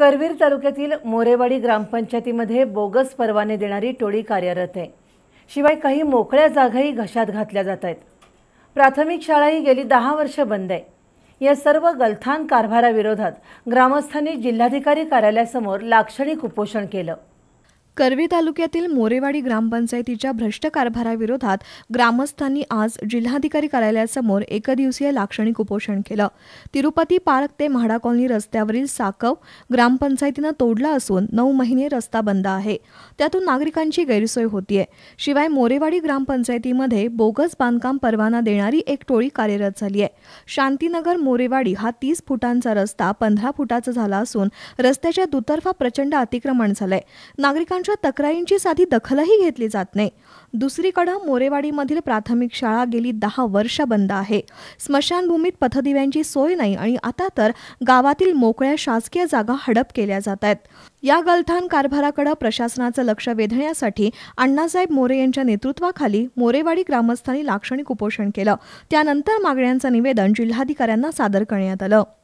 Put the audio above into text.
करवीर तालुक्यातील मोरेवाडी ग्रामपंचायतीमध्ये बोगस परवाने देणारी टोळी कार्यरत आहे शिवाय काही मोकळ्या जागाही घशात घातल्या जात आहेत प्राथमिक शाळाही गेली दहा वर्ष बंद आहे या सर्व गलथान कारभाराविरोधात ग्रामस्थांनी जिल्हाधिकारी कार्यालयासमोर लाक्षणिक उपोषण केलं कर्वे तालुक्यातील मोरेवाडी ग्रामपंचायतीच्या भ्रष्ट कारभाराविरोधात ग्रामस्थांनी आज जिल्हाधिकारी कार्यालयासमोर एकदिवसीय लाक्षणिक उपोषण केलं तिरुपती पार्क ते म्हाडा कॉलनी रस्त्यावरील साकव ग्रामपंचायतीनं तोडला असून नऊ महिने रस्ता बंद आहे त्यातून नागरिकांची गैरसोय होतीये शिवाय मोरेवाडी ग्रामपंचायतीमध्ये बोगस बांधकाम परवाना देणारी एक टोळी कार्यरत झाली आहे शांतीनगर मोरेवाडी हा तीस फुटांचा रस्ता पंधरा फुटाचा झाला असून रस्त्याच्या दुतर्फा प्रचंड अतिक्रमण झालंय नागरिकांच्या मुलांच्या तक्रारींची साधी दखलही घेतली जात नाही दुसरीकडं मोरेवाडीमधील प्राथमिक शाळा गेली दहा वर्ष बंद आहे स्मशानभूमीत पथदिव्यांची सोय नाही आणि आता तर गावातील मोकळ्या शासकीय जागा हडप केल्या जात आहेत या गलथान कारभाराकडे प्रशासनाचं लक्ष वेधण्यासाठी अण्णासाहेब मोरे यांच्या नेतृत्वाखाली मोरेवाडी ग्रामस्थांनी लाक्षणिक उपोषण केलं त्यानंतर मागण्यांचं निवेदन जिल्हाधिकाऱ्यांना सादर करण्यात आलं